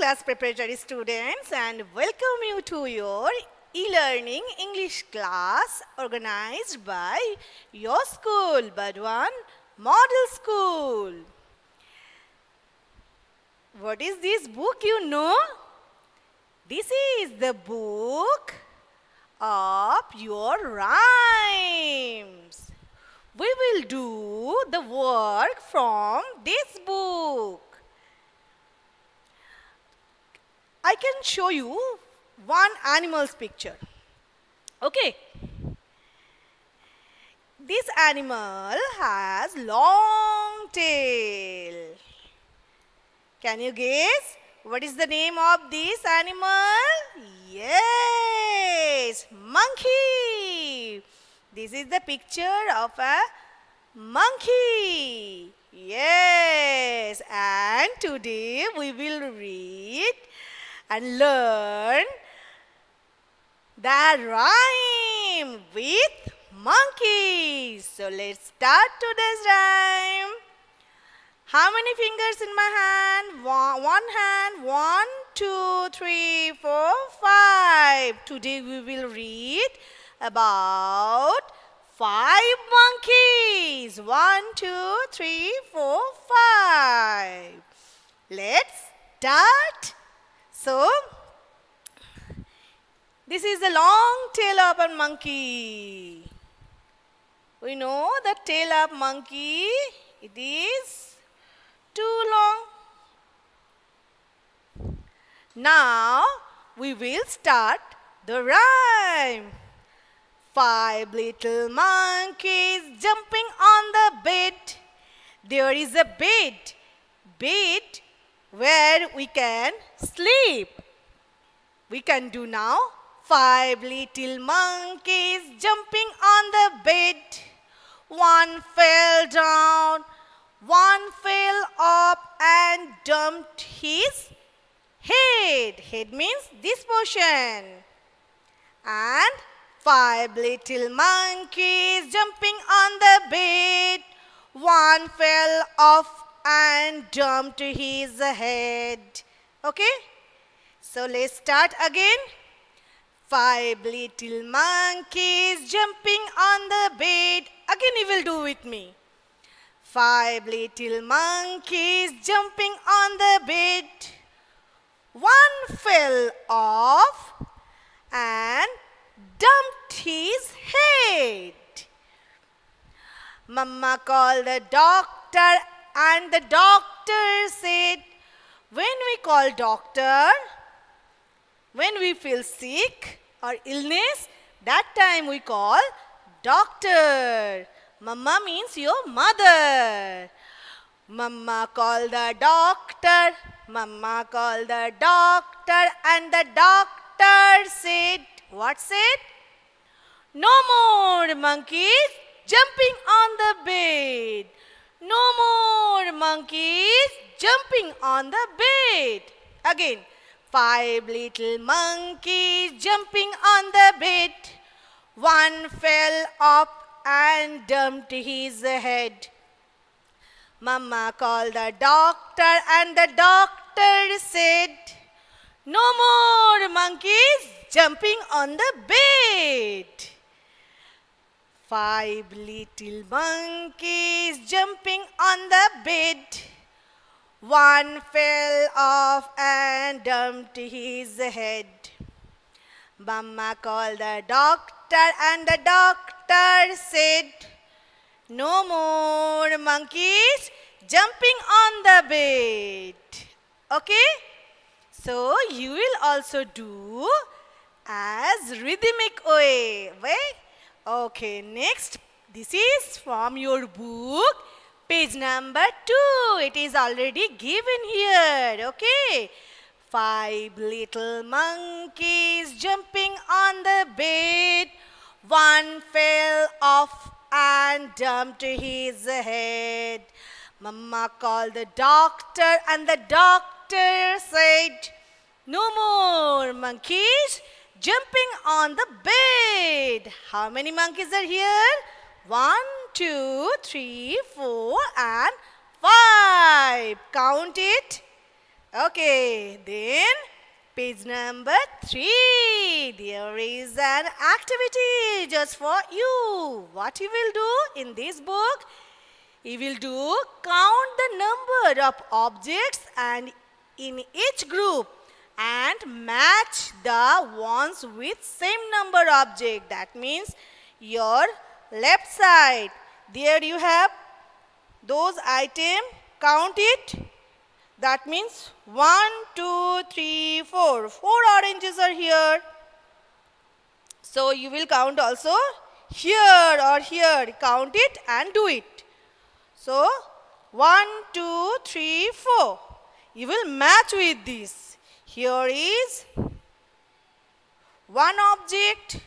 class preparatory students and welcome you to your e-learning English class organized by your school, Badwan Model School. What is this book you know? This is the book of your rhymes. We will do the work from this book. I can show you one animal's picture. Okay. This animal has long tail. Can you guess? What is the name of this animal? Yes, monkey. This is the picture of a monkey. Yes, and today we will read and learn the rhyme with monkeys. So let's start today's rhyme. How many fingers in my hand? One, one hand. One, two, three, four, five. Today we will read about five monkeys. One, two, three, four, five. Let's start. So, this is the long tail of a monkey. We know the tail of monkey, it is too long. Now, we will start the rhyme. Five little monkeys jumping on the bed. There is a bed. Bed where we can sleep. We can do now five little monkeys jumping on the bed. One fell down, one fell up and dumped his head. Head means this portion. And five little monkeys jumping on the bed. One fell off and to his head. Okay? So let's start again. Five little monkeys jumping on the bed. Again you will do with me. Five little monkeys jumping on the bed. One fell off and dumped his head. Mama called the doctor and the doctor said, when we call doctor, when we feel sick or illness, that time we call doctor. Mama means your mother. Mama call the doctor. Mama call the doctor. And the doctor said, what said? No more monkeys jumping on the bed. No more monkeys jumping on the bed. Again, five little monkeys jumping on the bed. One fell off and dumped his head. Mama called the doctor and the doctor said, No more monkeys jumping on the bed. Five little monkeys jumping on the bed. One fell off and dumped his head. Mama called the doctor and the doctor said, No more monkeys jumping on the bed. Okay? So you will also do as rhythmic way. Wait. Okay, next. This is from your book, page number 2. It is already given here. Okay. Five little monkeys jumping on the bed. One fell off and dumped his head. Mama called the doctor and the doctor said, No more monkeys jumping on the bed. How many monkeys are here? One, two, three, four, and five. Count it. Okay, then page number three. There is an activity just for you. What you will do in this book? You will do count the number of objects and in each group and match the ones with same number object. That means your left side. There you have those item. Count it. That means 1, 2, 3, 4. 4 oranges are here. So you will count also here or here. Count it and do it. So 1, 2, 3, 4. You will match with this. Here is one object.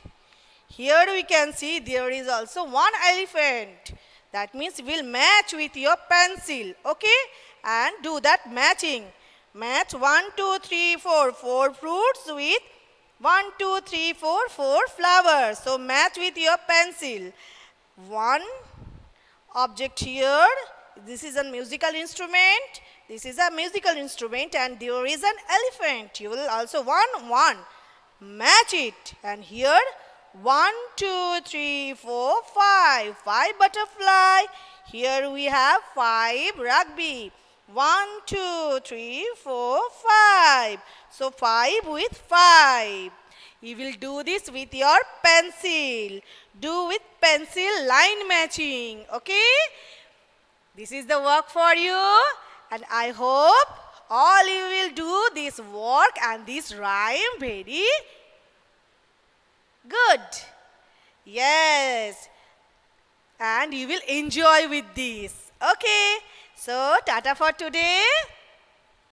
Here we can see there is also one elephant. That means will match with your pencil. Okay? And do that matching. Match one, two, three, four, four fruits with one, two, three, four, four flowers. So match with your pencil. One object here. This is a musical instrument. This is a musical instrument and there is an elephant. You will also one, one. Match it. And here, one, two, three, four, five. Five butterfly. Here we have five rugby. One, two, three, four, five. So five with five. You will do this with your pencil. Do with pencil line matching. Okay? This is the work for you. And I hope all you will do this work and this rhyme very good. Yes. And you will enjoy with this. Okay. So, Tata for today.